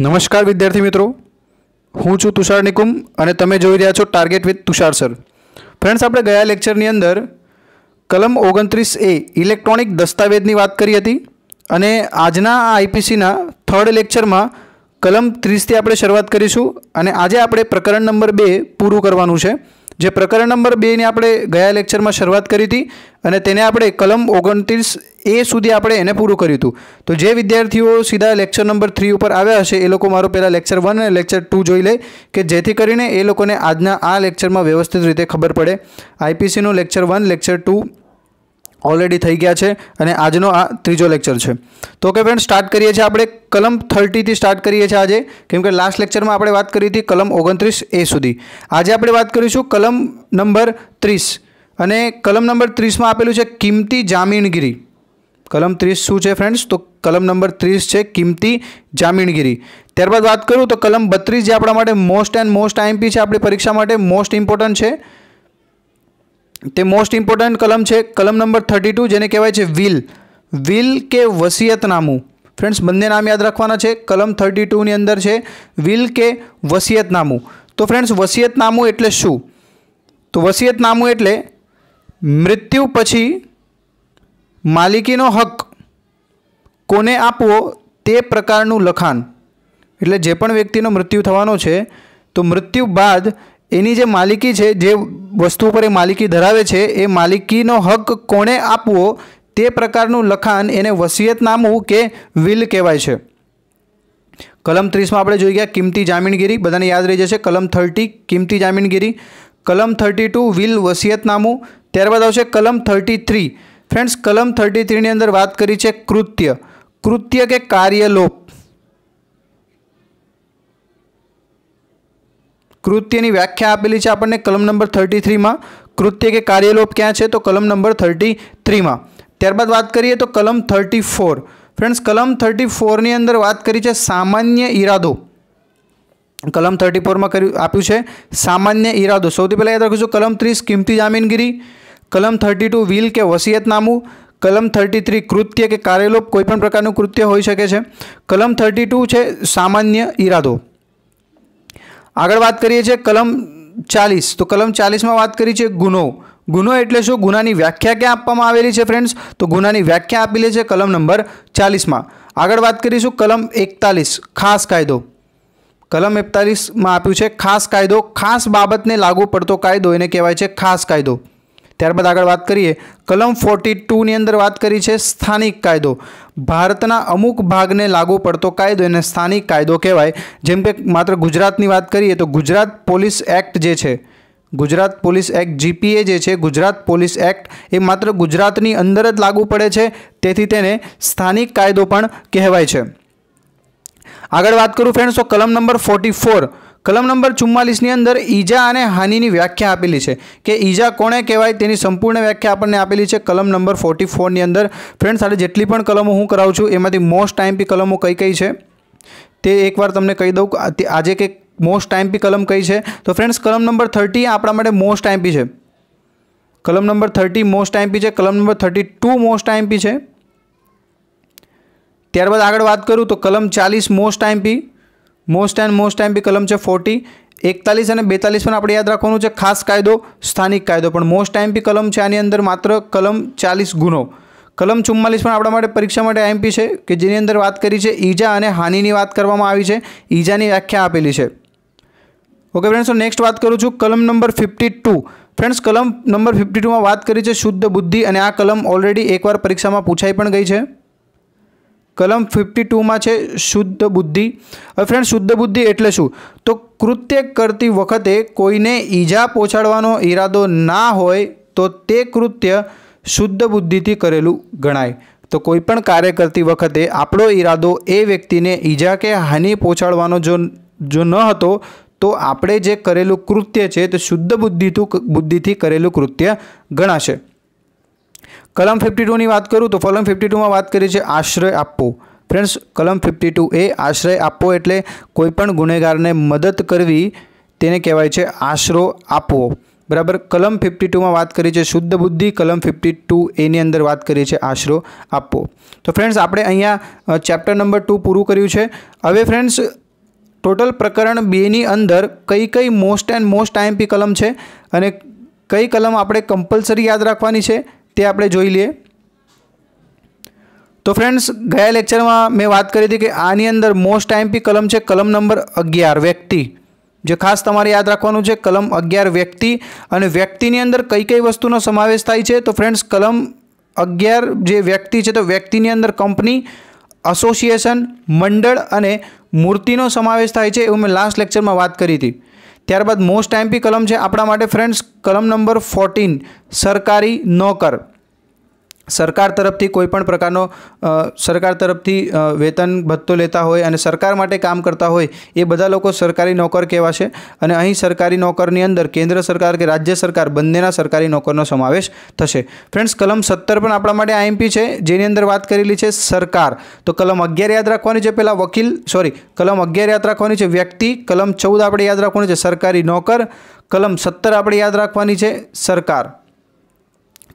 નમસ્કાર વિદ્યાર્થી મિત્રો હું છું તુષાર નિકુમ અને તમે જોઈ રહ્યા છો target with Tushar sir friends આપણે ગયા લેક્ચરની અંદર કલમ ઓગણત્રીસ એ ઇલેક્ટ્રોનિક દસ્તાવેજની વાત કરી હતી અને આજના આ આઈપીસીના થર્ડ લેક્ચરમાં કલમ ત્રીસથી આપણે શરૂઆત કરીશું અને આજે આપણે પ્રકરણ નંબર બે પૂરું કરવાનું છે જે પ્રકરણ નંબર બેની આપણે ગયા લેક્ચરમાં શરૂઆત કરી હતી અને તેને આપણે કલમ ઓગણત્રીસ એ સુધી આપણે એને પૂરું કર્યું હતું તો જે વિદ્યાર્થીઓ સીધા લેક્ચર નંબર થ્રી ઉપર આવ્યા હશે એ લોકો મારો પહેલાં લેક્ચર વન અને લેક્ચર ટુ જોઈ લે કે જેથી કરીને એ લોકોને આજના આ લેક્ચરમાં વ્યવસ્થિત રીતે ખબર પડે આઈપીસીનું lecture one lecture two already થઈ ગયા છે અને આજનો આ ત્રીજો લેક્ચર છે તો કે ફ્રેન્ડ સ્ટાર્ટ કરીએ છીએ આપણે કલમ થર્ટીથી સ્ટાર્ટ કરીએ છીએ આજે કેમ કે લાસ્ટ લેક્ચરમાં આપણે વાત કરી હતી કલમ ઓગણત્રીસ એ સુધી આજે આપણે વાત કરીશું કલમ નંબર ત્રીસ અને કલમ નંબર ત્રીસમાં આપેલું છે કિંમતી જામીનગીરી કલમ ત્રીસ શું છે ફ્રેન્ડ્સ તો કલમ નંબર ત્રીસ છે કિંમતી જામીનગીરી ત્યારબાદ વાત કરું તો કલમ બત્રીસ જે આપણા માટે મોસ્ટ એન્ડ મોસ્ટ આઈએમપી છે આપણી પરીક્ષા માટે મોસ્ટ ઇમ્પોર્ટન્ટ છે તે મોસ્ટ ઇમ્પોર્ટન્ટ કલમ છે કલમ નંબર થર્ટી ટુ જેને કહેવાય છે વિલ વિલ કે વસિયતનામું ફ્રેન્ડ્સ બંને નામ યાદ રાખવાના છે કલમ થર્ટી ટુની અંદર છે વિલ કે વસિયતનામું તો ફ્રેન્ડ્સ વસિયતનામું એટલે શું તો વસિયતનામું એટલે મૃત્યુ પછી માલિકીનો હક કોને આપવો તે પ્રકારનું લખાણ એટલે જે પણ વ્યક્તિનો મૃત્યુ થવાનો છે તો મૃત્યુ બાદ એની જે માલિકી છે જે વસ્તુ ઉપર એ માલિકી ધરાવે છે એ માલિકીનો હક કોણે આપવો તે પ્રકારનું લખાણ એને વસિયતનામું કે વિલ કહેવાય છે કલમ ત્રીસમાં આપણે જોઈ ગયા કિંમતી જામીનગીરી બધાને યાદ રહી જશે કલમ થર્ટી કિંમતી જામીનગીરી કલમ થર્ટી ટુ વિલ વસિયતનામું ત્યારબાદ આવશે કલમ થર્ટી થ્રી ફ્રેન્ડ્સ કલમ થર્ટી થ્રીની અંદર વાત કરી છે કૃત્ય કૃત્ય કે કાર્યલોપ કૃત્યની વ્યાખ્યા આપેલી છે આપણને કલમ નંબર થર્ટી થ્રીમાં કૃત્ય કે કાર્યલોપ ક્યાં છે તો કલમ નંબર થર્ટી થ્રીમાં ત્યારબાદ વાત કરીએ તો કલમ થર્ટી ફોર ફ્રેન્ડ્સ કલમ થર્ટી ફોરની અંદર વાત કરી છે સામાન્ય ઈરાદો કલમ થર્ટી ફોરમાં કર્યું આપ્યું છે સામાન્ય ઈરાદો સૌથી પહેલાં યાદ રાખીશું કલમ ત્રીસ કિંમતી જામીનગીરી કલમ થર્ટી ટુ વિલ કે વસિયતનામું કલમ થર્ટી થ્રી કૃત્ય કે કાર્યલોપ કોઈપણ પ્રકારનું કૃત્ય હોઈ શકે છે કલમ થર્ટી ટુ છે સામાન્ય ઈરાદો આગળ વાત કરીએ છીએ કલમ ચાલીસ તો કલમ ચાલીસમાં વાત કરી છે ગુનો ગુનો એટલે શું ગુનાની વ્યાખ્યા ક્યાં આપવામાં આવેલી છે ફ્રેન્ડ્સ તો ગુનાની વ્યાખ્યા આપેલી છે કલમ નંબર ચાલીસમાં આગળ વાત કરીશું કલમ એકતાલીસ ખાસ કાયદો કલમ એકતાલીસમાં આપ્યું છે ખાસ કાયદો ખાસ બાબતને લાગુ પડતો કાયદો એને કહેવાય છે ખાસ કાયદો ત્યારબાદ આગળ વાત કરીએ કલમ ફોર્ટી ટુની અંદર વાત કરી છે સ્થાનિક કાયદો ભારતના અમુક ભાગને લાગુ પડતો કાયદો એને સ્થાનિક કાયદો કહેવાય જેમ કે માત્ર ગુજરાતની વાત કરીએ તો ગુજરાત પોલીસ એક્ટ જે છે ગુજરાત પોલીસ એક્ટ જીપીએ જે છે ગુજરાત પોલીસ એક્ટ એ માત્ર ગુજરાતની અંદર જ લાગુ પડે છે તેથી તેને સ્થાનિક કાયદો પણ કહેવાય છે આગળ વાત કરું ફ્રેન્ડ્સ તો કલમ નંબર ફોર્ટી ફોર કલમ નંબર ચુમ્માલીસની અંદર ઈજા અને હાનિની વ્યાખ્યા આપેલી છે કે ઈજા કોણે કહેવાય તેની સંપૂર્ણ વ્યાખ્યા આપણને આપેલી છે કલમ નંબર ફોર્ટી ફોરની અંદર ફ્રેન્ડ સાથે જેટલી પણ કલમો હું કરાવું છું એમાંથી મોસ્ટ ટાઈમપી કલમો કઈ કઈ છે તે એકવાર તમને કહી દઉં આજે કંઈક મોસ્ટ ટાઈમપી કલમ કઈ છે તો ફ્રેન્ડ્સ કલમ નંબર થર્ટી આપણા માટે મોસ્ટ ટાઈમપી છે કલમ નંબર થર્ટી મોસ્ટ ટાઈમપી છે કલમ number thirty two most IMP છે ત્યારબાદ આગળ વાત કરું તો કલમ ચાલીસ most IMP most and most IMP કલમ છે ફોર્ટી એકતાલીસ અને બેતાલીસ પણ આપણે યાદ રાખવાનું છે ખાસ કાયદો સ્થાનિક કાયદો પણ મોસ્ટ ટાઈમ બી કલમ છે આની અંદર માત્ર કલમ ચાલીસ ગુનો કલમ ચુમ્માલીસ પણ આપણા માટે પરીક્ષા માટે આઈએમપી છે કે જેની અંદર વાત કરી છે ઈજા અને હાનિની વાત કરવામાં આવી છે ઈજાની વ્યાખ્યા આપેલી છે ઓકે ફ્રેન્ડ્સ નેક્સ્ટ વાત કરું છું કલમ નંબર ફિફ્ટી ટુ ફ્રેન્ડ્સ કલમ નંબર ફિફ્ટી ટુમાં વાત કરી છે શુદ્ધ બુદ્ધિ અને આ કલમ ઓલરેડી એકવાર પરીક્ષામાં પૂછાઈ પણ ગઈ છે કલમ ફિફ્ટી ટુમાં છે શુદ્ધ બુદ્ધિ હવે ફ્રેન્ડ શુદ્ધ બુદ્ધિ એટલે શું તો કૃત્ય કરતી વખતે કોઈને ઈજા પહોંચાડવાનો ઈરાદો ના હોય તો તે કૃત્ય શુદ્ધ બુદ્ધિથી કરેલું ગણાય તો કોઈપણ કાર્ય કરતી વખતે આપણો ઈરાદો એ વ્યક્તિને ઈજા કે હાનિ પહોંચાડવાનો જો જો ન હતો તો આપણે જે કરેલું કૃત્ય છે તે શુદ્ધ બુદ્ધિથી બુદ્ધિથી કરેલું કૃત્ય ગણાશે કલમ ફિફ્ટી ટુની વાત કરું તો કલમ ફિફ્ટી ટુમાં વાત કરી છે આશ્રય આપવો ફ્રેન્ડ્સ કલમ ફિફ્ટી ટુ એ આશ્રય આપવો એટલે કોઈપણ ગુનેગારને મદદ કરવી તેને કહેવાય છે આશરો આપવો બરાબર કલમ ફિફ્ટી ટુમાં વાત કરી છે શુદ્ધ બુદ્ધિ કલમ ફિફ્ટી ટુ એની અંદર વાત કરી છે આશરો આપવો તો ફ્રેન્ડ્સ આપણે અહીંયા ચેપ્ટર નંબર ટુ પૂરું કર્યું છે હવે ફ્રેન્ડ્સ ટોટલ પ્રકરણ બેની અંદર કઈ કઈ મોસ્ટ એન્ડ મોસ્ટ આઈએમપી કલમ છે અને કઈ કલમ આપણે કમ્પલસરી યાદ રાખવાની છે તે આપણે જોઈ લઈએ તો ફ્રેન્ડ્સ ગયા લેક્ચરમાં મેં વાત કરી હતી કે આની અંદર મોસ્ટ આઈએમપી કલમ છે કલમ નંબર અગિયાર વ્યક્તિ જે ખાસ તમારે યાદ રાખવાનું છે કલમ અગિયાર વ્યક્તિ અને વ્યક્તિની અંદર કઈ કઈ વસ્તુનો સમાવેશ થાય છે તો ફ્રેન્ડ્સ કલમ અગિયાર જે વ્યક્તિ છે તો વ્યક્તિની અંદર કંપની એસોસિએશન મંડળ અને મૂર્તિનો સમાવેશ થાય છે એવું મેં લાસ્ટ લેક્ચરમાં વાત કરી હતી ત્યારબાદ મોસ્ટ એમપી કલમ છે આપણા માટે ફ્રેન્ડ્સ કલમ નંબર ફોર્ટીન સરકારી નોકર સરકાર તરફથી કોઈપણ પ્રકારનો સરકાર તરફથી વેતન ભથ્થો લેતા હોય અને સરકાર માટે કામ કરતા હોય એ બધા લોકો સરકારી નોકર કહેવાશે અને અહીં સરકારી નોકરની અંદર કેન્દ્ર સરકાર કે રાજ્ય સરકાર બંનેના સરકારી નોકરનો સમાવેશ થશે ફ્રેન્ડ્સ કલમ સત્તર પણ આપણા માટે આઈએમપી છે જેની અંદર વાત કરેલી છે સરકાર તો કલમ અગિયાર યાદ રાખવાની છે પહેલાં વકીલ સોરી કલમ અગિયાર યાદ રાખવાની છે વ્યક્તિ કલમ ચૌદ આપણે યાદ રાખવાની છે સરકારી નોકર કલમ સત્તર આપણે યાદ રાખવાની છે સરકાર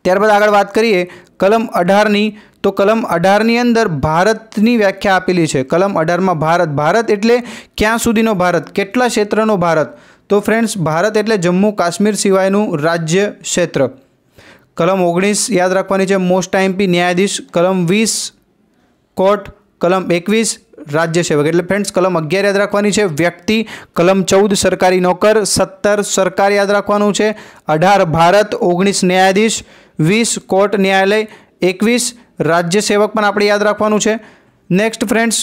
ત્યારબાદ આગળ વાત કરીએ કલમ અઢારની તો કલમ અઢારની અંદર ભારતની વ્યાખ્યા આપેલી છે કલમ અઢારમાં ભારત ભારત એટલે ક્યાં સુધીનો ભારત કેટલા ક્ષેત્રનો ભારત તો ફ્રેન્ડ્સ ભારત એટલે જમ્મુ કાશ્મીર સિવાયનું રાજ્ય ક્ષેત્ર કલમ ઓગણીસ યાદ રાખવાની છે મોસ્ટ ટાઈમપી ન્યાયાધીશ કલમ વીસ કોર્ટ કલમ એકવીસ રાજ્ય સેવક એટલે ફ્રેન્ડ્સ કલમ અગિયાર યાદ રાખવાની છે વ્યક્તિ કલમ ચૌદ સરકારી નોકર સત્તર સરકાર યાદ રાખવાનું છે અઢાર ભારત ઓગણીસ ન્યાયાધીશ વીસ કોર્ટ ન્યાયાલય એકવીસ રાજ્ય સેવક પણ આપણે યાદ રાખવાનું છે નેક્સ્ટ ફ્રેન્ડ્સ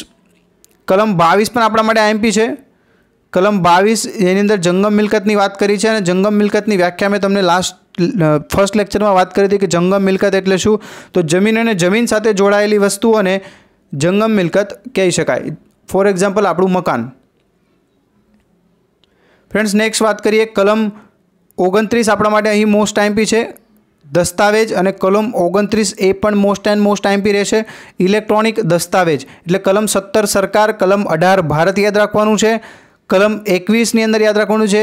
કલમ બાવીસ પણ આપણા માટે આઈએમપી છે કલમ બાવીસ એની અંદર જંગમ મિલકતની વાત કરી છે અને જંગમ મિલકતની વ્યાખ્યા મેં તમને લાસ્ટ ફર્સ્ટ લેક્ચરમાં વાત કરી હતી કે જંગમ મિલકત એટલે શું તો જમીન અને જમીન સાથે જોડાયેલી વસ્તુઓને જંગમ મિલકત કહી શકાય ફોર એક્ઝામ્પલ આપણું મકાન ફ્રેન્ડ્સ નેક્સ્ટ વાત કરીએ કલમ ઓગણત્રીસ આપણા માટે અહીં મોસ્ટ આઈમ્પી છે દસ્તાવેજ અને કલમ ઓગણત્રીસ એ પણ મોસ્ટ એન્ડ મોસ્ટ આઈમપી રહેશે ઇલેક્ટ્રોનિક દસ્તાવેજ એટલે કલમ સત્તર સરકાર કલમ અઢાર ભારત યાદ રાખવાનું છે કલમ એકવીસની અંદર યાદ રાખવાનું છે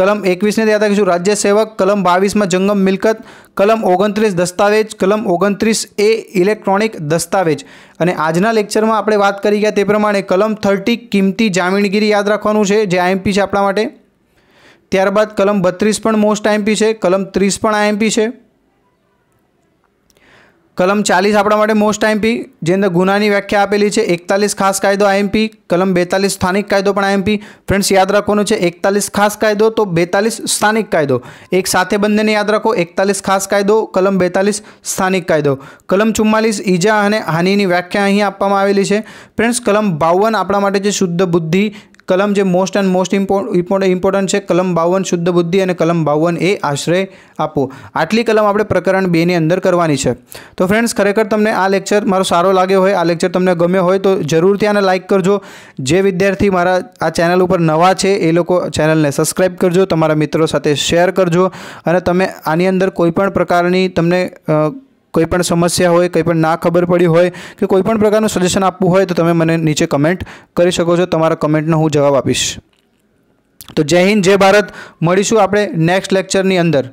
કલમ એકવીસને યાદ રાખીશું રાજ્ય સેવક કલમ બાવીસમાં જંગમ મિલકત કલમ ઓગણત્રીસ દસ્તાવેજ કલમ ઓગણત્રીસ એ ઇલેક્ટ્રોનિક દસ્તાવેજ અને આજના લેક્ચરમાં આપણે વાત કરી ગયા તે પ્રમાણે કલમ થર્ટી કિંમતી જામીનગીરી યાદ રાખવાનું છે જે આઈએમપી છે આપણા માટે ત્યારબાદ કલમ બત્રીસ પણ મોસ્ટ આઈએમપી છે કલમ ત્રીસ પણ આઈએમપી છે કલમ ચાલીસ આપણા માટે મોસ્ટ આઈએમપી જે અંદર ગુનાની વ્યાખ્યા આપેલી છે એકતાલીસ ખાસ કાયદો આઈએમપી કલમ બેતાલીસ સ્થાનિક કાયદો પણ આઈએમપી ફ્રેન્ડ્સ યાદ રાખવાનું છે એકતાલીસ ખાસ કાયદો તો બેતાલીસ સ્થાનિક કાયદો એક સાથે બંનેને યાદ રાખો એકતાલીસ ખાસ કાયદો કલમ બેતાલીસ સ્થાનિક કાયદો કલમ ચુમ્માલીસ ઈજા અને હાનિની વ્યાખ્યા અહીં આપવામાં આવેલી છે ફ્રેન્ડ્સ કલમ બાવન આપણા માટે જે શુદ્ધ બુદ્ધિ કલમ જે મોસ્ટ એન્ડ મોસ્ટ ઇમ્પોર્ટન્ટ છે કલમ બાવન શુદ્ધ બુદ્ધિ અને કલમ બાવન એ આશ્રય આપો આટલી કલમ આપણે પ્રકરણ બેની અંદર કરવાની છે તો ફ્રેન્ડ્સ ખરેખર તમને આ લેક્ચર મારો સારો લાગ્યો હોય આ લેક્ચર તમને ગમ્યો હોય તો જરૂરથી આને લાઇક કરજો જે વિદ્યાર્થી મારા આ ચેનલ ઉપર નવા છે એ લોકો ચેનલને સબસ્ક્રાઈબ કરજો તમારા મિત્રો સાથે શેર કરજો અને તમે આની અંદર કોઈપણ પ્રકારની તમને કોઈ પણ સમસ્યા હોય કંઈ પણ ના ખબર પડી હોય કે કોઈ પણ પ્રકારનું સજેશન આપવું હોય તો તમે મને નીચે કમેન્ટ કરી શકો છો તમારા કમેન્ટનો હું જવાબ આપીશ તો જય હિન્દ જય ભારત મળીશું આપણે નેક્સ્ટ લેક્ચરની અંદર